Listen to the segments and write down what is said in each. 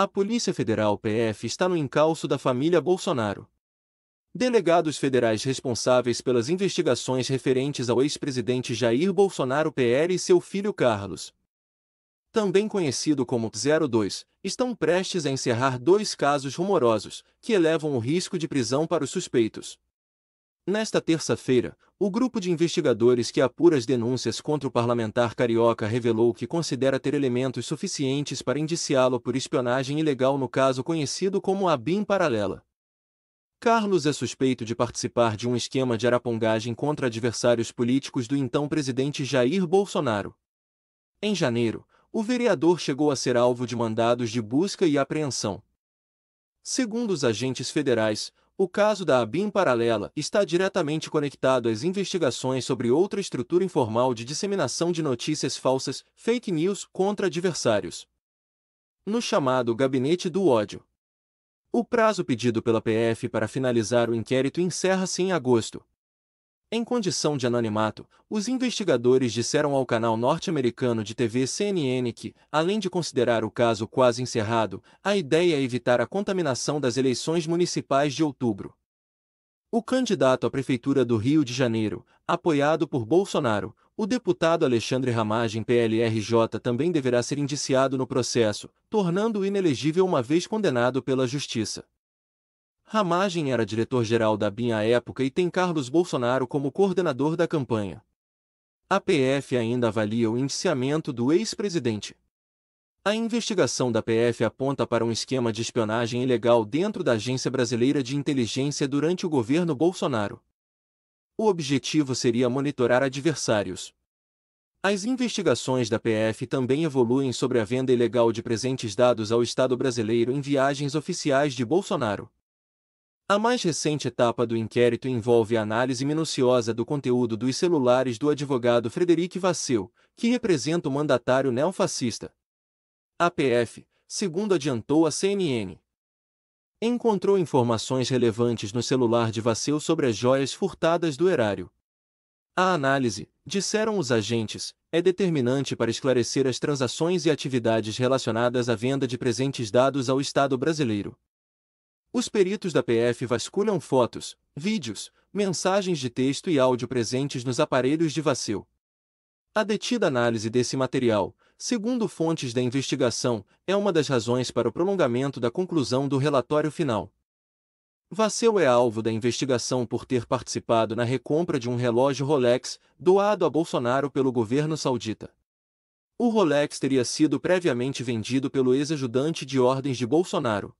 A Polícia Federal PF está no encalço da família Bolsonaro. Delegados federais responsáveis pelas investigações referentes ao ex-presidente Jair Bolsonaro PR e seu filho Carlos, também conhecido como 02, estão prestes a encerrar dois casos rumorosos que elevam o risco de prisão para os suspeitos. Nesta terça-feira, o grupo de investigadores que apura as denúncias contra o parlamentar carioca revelou que considera ter elementos suficientes para indiciá-lo por espionagem ilegal no caso conhecido como a BIM paralela. Carlos é suspeito de participar de um esquema de arapongagem contra adversários políticos do então presidente Jair Bolsonaro. Em janeiro, o vereador chegou a ser alvo de mandados de busca e apreensão. Segundo os agentes federais, o caso da ABIN paralela está diretamente conectado às investigações sobre outra estrutura informal de disseminação de notícias falsas, fake news, contra adversários. No chamado Gabinete do Ódio. O prazo pedido pela PF para finalizar o inquérito encerra-se em agosto. Em condição de anonimato, os investigadores disseram ao canal norte-americano de TV CNN que, além de considerar o caso quase encerrado, a ideia é evitar a contaminação das eleições municipais de outubro. O candidato à Prefeitura do Rio de Janeiro, apoiado por Bolsonaro, o deputado Alexandre Ramagem PLRJ também deverá ser indiciado no processo, tornando-o inelegível uma vez condenado pela Justiça. Ramagem era diretor-geral da BIM à época e tem Carlos Bolsonaro como coordenador da campanha. A PF ainda avalia o indiciamento do ex-presidente. A investigação da PF aponta para um esquema de espionagem ilegal dentro da Agência Brasileira de Inteligência durante o governo Bolsonaro. O objetivo seria monitorar adversários. As investigações da PF também evoluem sobre a venda ilegal de presentes dados ao Estado brasileiro em viagens oficiais de Bolsonaro. A mais recente etapa do inquérito envolve a análise minuciosa do conteúdo dos celulares do advogado Frederic Vasseu, que representa o mandatário neofascista. A PF, segundo adiantou a CNN, encontrou informações relevantes no celular de Vasseu sobre as joias furtadas do erário. A análise, disseram os agentes, é determinante para esclarecer as transações e atividades relacionadas à venda de presentes dados ao Estado brasileiro. Os peritos da PF vasculham fotos, vídeos, mensagens de texto e áudio presentes nos aparelhos de vacil. A detida análise desse material, segundo fontes da investigação, é uma das razões para o prolongamento da conclusão do relatório final. Vasseu é alvo da investigação por ter participado na recompra de um relógio Rolex doado a Bolsonaro pelo governo saudita. O Rolex teria sido previamente vendido pelo ex-ajudante de ordens de Bolsonaro.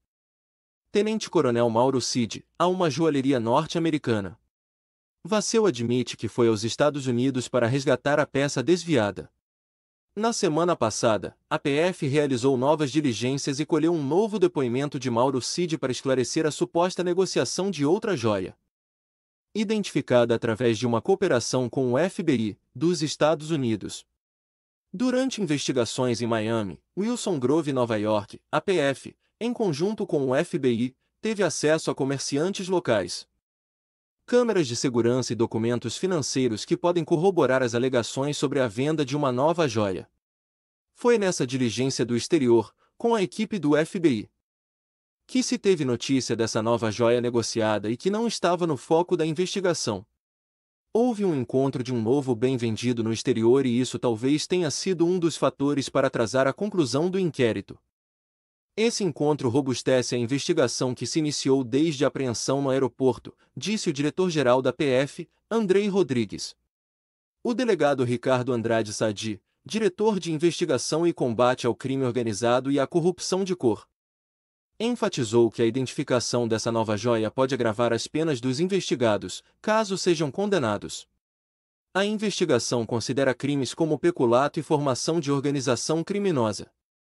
Tenente-Coronel Mauro Cid, a uma joalheria norte-americana. Vasseu admite que foi aos Estados Unidos para resgatar a peça desviada. Na semana passada, a PF realizou novas diligências e colheu um novo depoimento de Mauro Cid para esclarecer a suposta negociação de outra joia. Identificada através de uma cooperação com o FBI, dos Estados Unidos. Durante investigações em Miami, Wilson Grove, Nova York, a PF em conjunto com o FBI, teve acesso a comerciantes locais. Câmeras de segurança e documentos financeiros que podem corroborar as alegações sobre a venda de uma nova joia. Foi nessa diligência do exterior, com a equipe do FBI, que se teve notícia dessa nova joia negociada e que não estava no foco da investigação. Houve um encontro de um novo bem vendido no exterior e isso talvez tenha sido um dos fatores para atrasar a conclusão do inquérito. Esse encontro robustece a investigação que se iniciou desde a apreensão no aeroporto, disse o diretor-geral da PF, Andrei Rodrigues. O delegado Ricardo Andrade Sadi, diretor de investigação e combate ao crime organizado e à corrupção de cor, enfatizou que a identificação dessa nova joia pode agravar as penas dos investigados, caso sejam condenados. A investigação considera crimes como peculato e formação de organização criminosa.